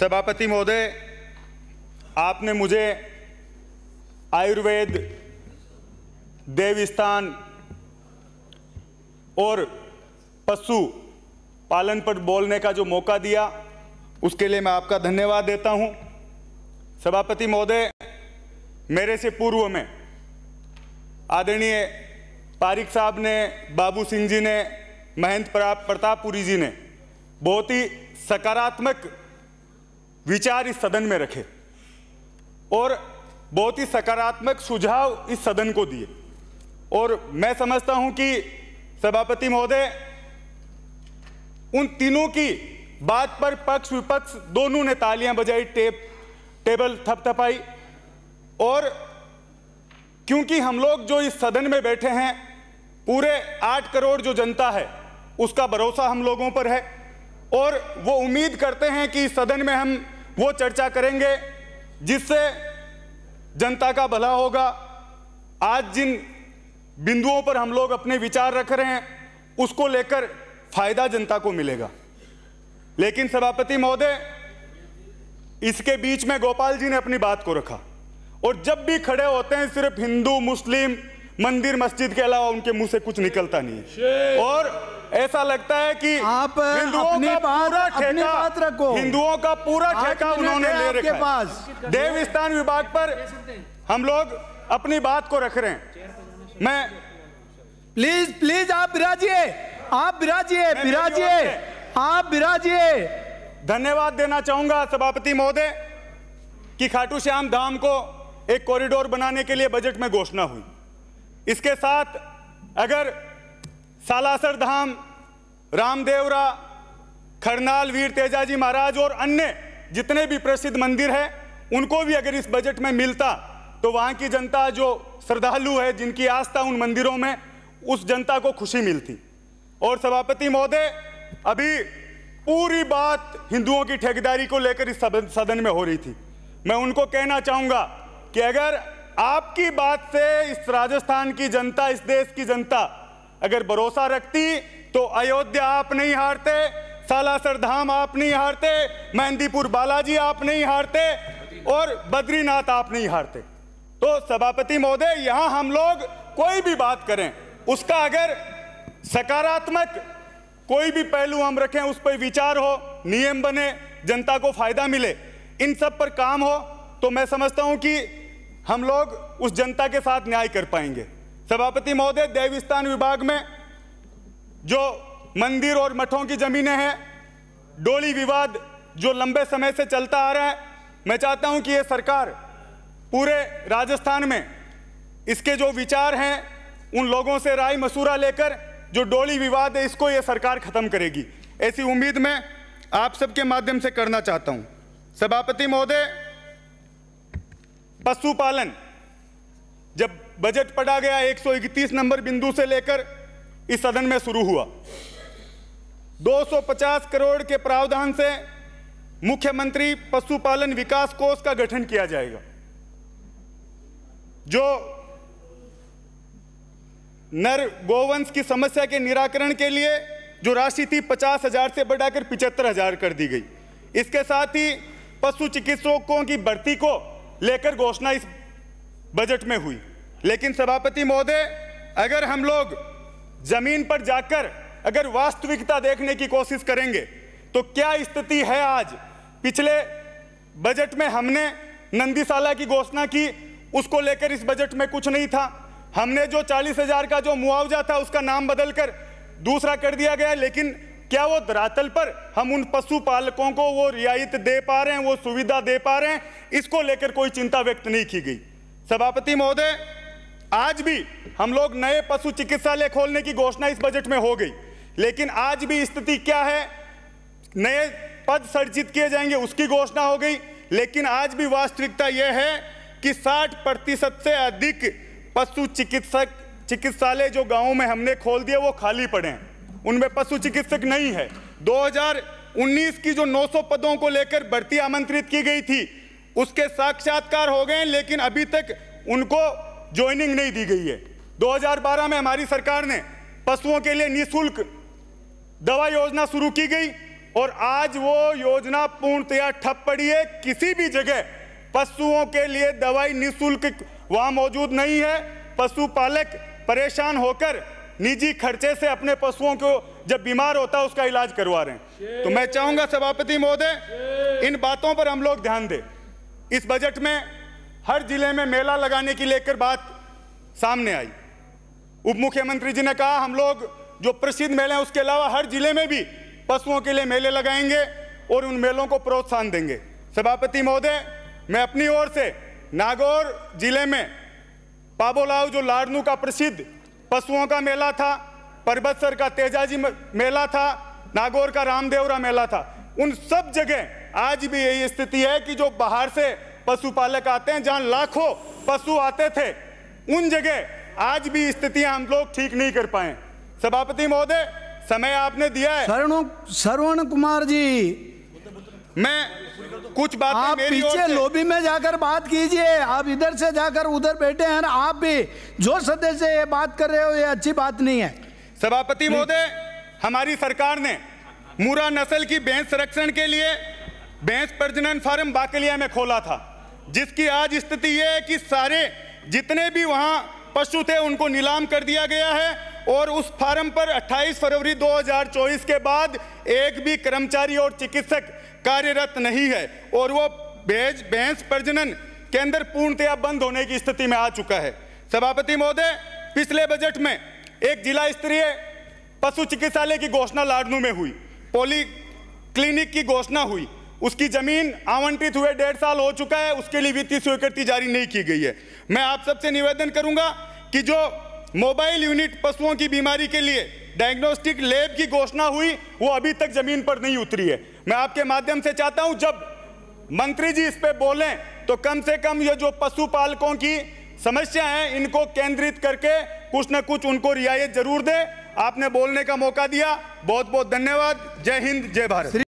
सभापति महोदय आपने मुझे आयुर्वेद देवस्थान और पशु पालन पर बोलने का जो मौका दिया उसके लिए मैं आपका धन्यवाद देता हूं सभापति महोदय मेरे से पूर्व में आदरणीय पारिक साहब ने बाबू सिंह जी ने महेंद्र प्रतापपुरी जी ने बहुत ही सकारात्मक विचार इस सदन में रखे और बहुत ही सकारात्मक सुझाव इस सदन को दिए और मैं समझता हूं कि सभापति महोदय उन तीनों की बात पर पक्ष विपक्ष दोनों ने तालियां बजाई टेप टेबल थपथपाई और क्योंकि हम लोग जो इस सदन में बैठे हैं पूरे आठ करोड़ जो जनता है उसका भरोसा हम लोगों पर है और वो उम्मीद करते हैं कि इस सदन में हम वो चर्चा करेंगे जिससे जनता का भला होगा आज जिन बिंदुओं पर हम लोग अपने विचार रख रहे हैं उसको लेकर फायदा जनता को मिलेगा लेकिन सभापति महोदय इसके बीच में गोपाल जी ने अपनी बात को रखा और जब भी खड़े होते हैं सिर्फ हिंदू मुस्लिम मंदिर मस्जिद के अलावा उनके मुंह से कुछ निकलता नहीं और ऐसा लगता है कि आप हिंदुओं का पूरा ठेका रखो हिंदुओं का पूरा ठेका उन्होंने ले रखा पास देवस्थान विभाग पर हम लोग अपनी बात को रख रहे हैं मैं प्लीज प्लीज आप बिराजिए आप बिराजिए बिराजिए आप बिराजिए धन्यवाद देना चाहूंगा सभापति महोदय कि खाटू श्याम धाम को एक कॉरिडोर बनाने के लिए बजट में घोषणा हुई इसके साथ अगर सालासर धाम रामदेवरा खरनाल वीर तेजाजी महाराज और अन्य जितने भी प्रसिद्ध मंदिर हैं उनको भी अगर इस बजट में मिलता तो वहाँ की जनता जो श्रद्धालु है जिनकी आस्था उन मंदिरों में उस जनता को खुशी मिलती और सभापति महोदय अभी पूरी बात हिंदुओं की ठेकेदारी को लेकर इस सदन में हो रही थी मैं उनको कहना चाहूँगा कि अगर आपकी बात से इस राजस्थान की जनता इस देश की जनता अगर भरोसा रखती तो अयोध्या आप नहीं हारते सालासर धाम आप नहीं हारते मेहंदीपुर बालाजी आप नहीं हारते और बद्रीनाथ आप नहीं हारते तो सभापति महोदय यहां हम लोग कोई भी बात करें उसका अगर सकारात्मक कोई भी पहलू हम रखें उस पर विचार हो नियम बने जनता को फायदा मिले इन सब पर काम हो तो मैं समझता हूं कि हम लोग उस जनता के साथ न्याय कर पाएंगे सभापति महोदय देवस्थान विभाग में जो मंदिर और मठों की जमीनें हैं डोली विवाद जो लंबे समय से चलता आ रहा है मैं चाहता हूं कि ये सरकार पूरे राजस्थान में इसके जो विचार हैं उन लोगों से राय मसूरा लेकर जो डोली विवाद है इसको ये सरकार ख़त्म करेगी ऐसी उम्मीद मैं आप सबके माध्यम से करना चाहता हूं सभापति महोदय पशुपालन जब बजट पढ़ा गया 131 नंबर बिंदु से लेकर इस सदन में शुरू हुआ 250 करोड़ के प्रावधान से मुख्यमंत्री पशुपालन विकास कोष का गठन किया जाएगा जो नर गोवंश की समस्या के निराकरण के लिए जो राशि थी पचास हजार से बढ़ाकर पिछहत्तर हजार कर दी गई इसके साथ ही पशु चिकित्सकों की भर्ती को लेकर घोषणा इस बजट में हुई लेकिन सभापति महोदय अगर हम लोग जमीन पर जाकर अगर वास्तविकता देखने की कोशिश करेंगे तो क्या स्थिति है आज पिछले बजट में हमने नंदीशाला की घोषणा की उसको लेकर इस बजट में कुछ नहीं था हमने जो चालीस हजार का जो मुआवजा था उसका नाम बदलकर दूसरा कर दिया गया लेकिन क्या वो धरातल पर हम उन पशुपालकों को वो रियायत दे पा रहे हैं वो सुविधा दे पा रहे हैं इसको लेकर कोई चिंता व्यक्त नहीं की गई सभापति महोदय आज भी हम लोग नए पशु चिकित्सालय खोलने की घोषणा इस बजट में हो गई लेकिन आज भी स्थिति क्या है नए पद सर्जित किए जाएंगे उसकी घोषणा हो गई लेकिन आज भी वास्तविकता यह है कि 60 प्रतिशत से अधिक पशु चिकित्सक चिकित्सालय जो गांव में हमने खोल दिए वो खाली पड़े हैं उनमें पशु चिकित्सक नहीं है 2019 की जो 900 पदों को लेकर भर्ती आमंत्रित की गई थी उसके साक्षात्कार हो गए लेकिन अभी तक उनको ज्वाइनिंग नहीं दी गई है 2012 में हमारी सरकार ने पशुओं के लिए निःशुल्क दवा योजना शुरू की गई और आज वो योजना पूर्णतया ठप पड़ी है किसी भी जगह पशुओं के लिए दवाई निःशुल्क वहाँ मौजूद नहीं है पशुपालक परेशान होकर निजी खर्चे से अपने पशुओं को जब बीमार होता है उसका इलाज करवा रहे हैं तो मैं चाहूंगा सभापति महोदय इन बातों पर हम लोग ध्यान दें इस बजट में हर जिले में मेला लगाने की लेकर बात सामने आई उप मुख्यमंत्री जी ने कहा हम लोग जो प्रसिद्ध मेले हैं उसके अलावा हर जिले में भी पशुओं के लिए मेले लगाएंगे और उन मेलों को प्रोत्साहन देंगे सभापति महोदय मैं अपनी ओर से नागौर जिले में पाबोलाव जो लाडनू का प्रसिद्ध पशुओं का मेला था परबतसर का तेजाजी मेला था नागौर का रामदेवरा मेला था उन सब जगह आज भी यही स्थिति है कि जो बाहर से पशुपालक आते हैं जहां लाखों पशु आते थे उन जगह आज भी स्थितियां हम लोग ठीक नहीं कर पाए सभापति महोदय समय आपने दिया है सरवण सरवण कुमार जी मैं कुछ बात आप मेरी पीछे लोबी में जाकर बात कीजिए आप इधर से जाकर उधर बैठे हैं आप भी जो सदस्य ये बात कर रहे हो ये अच्छी बात नहीं है सभापति महोदय हमारी सरकार ने मुरा नस्ल की भैंस संरक्षण के लिए भैंस प्रजनन फार्म बाकलिया में खोला था जिसकी आज स्थिति यह है कि सारे जितने भी वहाँ पशु थे उनको नीलाम कर दिया गया है और उस फार्म पर 28 फरवरी 2024 के बाद एक भी कर्मचारी और चिकित्सक कार्यरत नहीं है और वो भेज भैंस प्रजनन के अंदर पूर्णतया बंद होने की स्थिति में आ चुका है सभापति महोदय पिछले बजट में एक जिला स्तरीय पशु चिकित्सालय की घोषणा लाडनू में हुई पोली क्लिनिक की घोषणा हुई उसकी जमीन आवंटित हुए डेढ़ साल हो चुका है उसके लिए वित्तीय स्वीकृति जारी नहीं की गई है मैं आप सबसे निवेदन करूंगा कि जो मोबाइल यूनिट पशुओं की बीमारी के लिए डायग्नोस्टिक लैब की घोषणा हुई वो अभी तक जमीन पर नहीं उतरी है मैं आपके माध्यम से चाहता हूं जब मंत्री जी इस पर बोलें तो कम से कम ये जो पशुपालकों की समस्या है इनको केंद्रित करके कुछ ना कुछ उनको रियायत जरूर दे आपने बोलने का मौका दिया बहुत बहुत धन्यवाद जय हिंद जय भारत